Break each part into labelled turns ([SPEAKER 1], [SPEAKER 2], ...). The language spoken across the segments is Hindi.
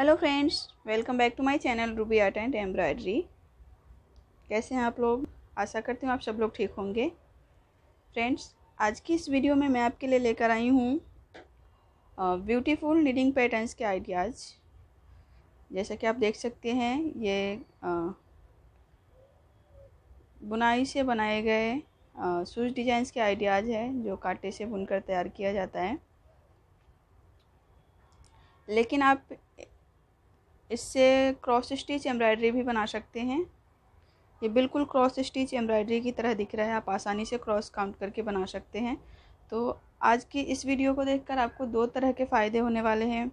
[SPEAKER 1] hello friends welcome back to my channel Ruby art and embroidery कैसे हैं आप लोग आशा करती हूँ आप सब लोग ठीक होंगे फ्रेंड्स आज की इस वीडियो में मैं आपके लिए लेकर आई हूँ ब्यूटीफुल नीडिंग पैटर्न्स के आइडियाज़ जैसा कि आप देख सकते हैं ये आ, बुनाई से बनाए गए सूज डिजाइंस के आइडियाज़ है जो कांटे से बुनकर तैयार किया जाता है लेकिन आप इससे क्रॉस स्टिच एम्ब्रॉयडरी भी बना सकते हैं ये बिल्कुल क्रॉस स्टिच एम्ब्रॉयडरी की तरह दिख रहा है आप आसानी से क्रॉस काउंट करके बना सकते हैं तो आज की इस वीडियो को देखकर आपको दो तरह के फ़ायदे होने वाले हैं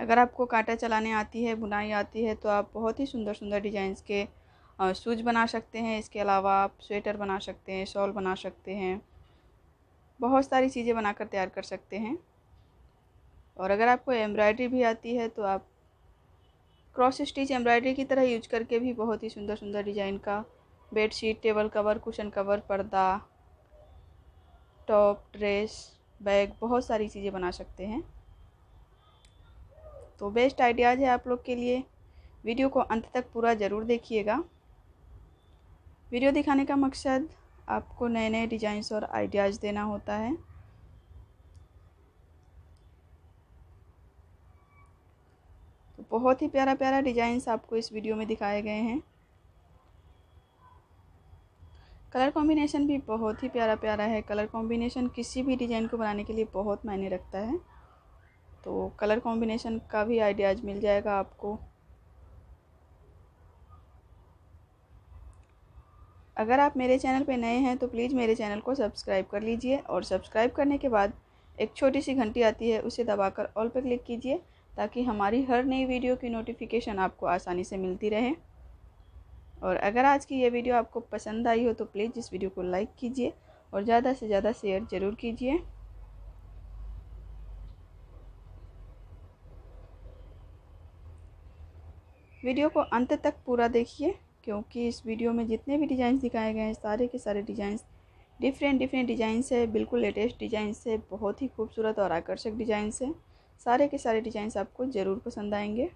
[SPEAKER 1] अगर आपको कांटा चलाने आती है बुनाई आती है तो आप बहुत ही सुंदर सुंदर डिजाइंस के सूज बना सकते हैं इसके अलावा आप स्वेटर बना सकते हैं शॉल बना सकते हैं बहुत सारी चीज़ें बनाकर तैयार कर सकते हैं और अगर आपको एम्ब्रॉयडरी भी आती है तो आप क्रॉस स्टिच एम्ब्रॉयडरी की तरह यूज करके भी बहुत ही सुंदर सुंदर डिज़ाइन का bed sheet table cover cushion cover पर्दा टॉप ड्रेस बैग बहुत सारी चीज़ें बना सकते हैं तो बेस्ट आइडियाज़ है आप लोग के लिए वीडियो को अंत तक पूरा ज़रूर देखिएगा वीडियो दिखाने का मकसद आपको नए नए डिज़ाइंस और आइडियाज़ देना होता है तो बहुत ही प्यारा प्यारा डिजाइंस आपको इस वीडियो में दिखाए गए हैं कलर कॉम्बिनेशन भी बहुत ही प्यारा प्यारा है कलर कॉम्बिनेशन किसी भी डिज़ाइन को बनाने के लिए बहुत मायने रखता है तो कलर कॉम्बिनेशन का भी आइडियाज मिल जाएगा आपको अगर आप मेरे चैनल पर नए हैं तो प्लीज़ मेरे चैनल को सब्सक्राइब कर लीजिए और सब्सक्राइब करने के बाद एक छोटी सी घंटी आती है उसे दबाकर ऑल पर क्लिक कीजिए ताकि हमारी हर नई वीडियो की नोटिफिकेशन आपको आसानी से मिलती रहे और अगर आज की ये वीडियो आपको पसंद आई हो तो प्लीज़ इस वीडियो को लाइक कीजिए और ज़्यादा से ज़्यादा शेयर ज़रूर कीजिए वीडियो को अंत तक पूरा देखिए क्योंकि इस वीडियो में जितने भी डिज़ाइंस दिखाए गए हैं सारे के सारे डिज़ाइंस डिफरेंट डिफरेंट डिज़ाइंस है बिल्कुल लेटेस्ट डिज़ाइंस है बहुत ही खूबसूरत और आकर्षक डिज़ाइंस है सारे के सारे डिज़ाइंस आपको ज़रूर पसंद आएंगे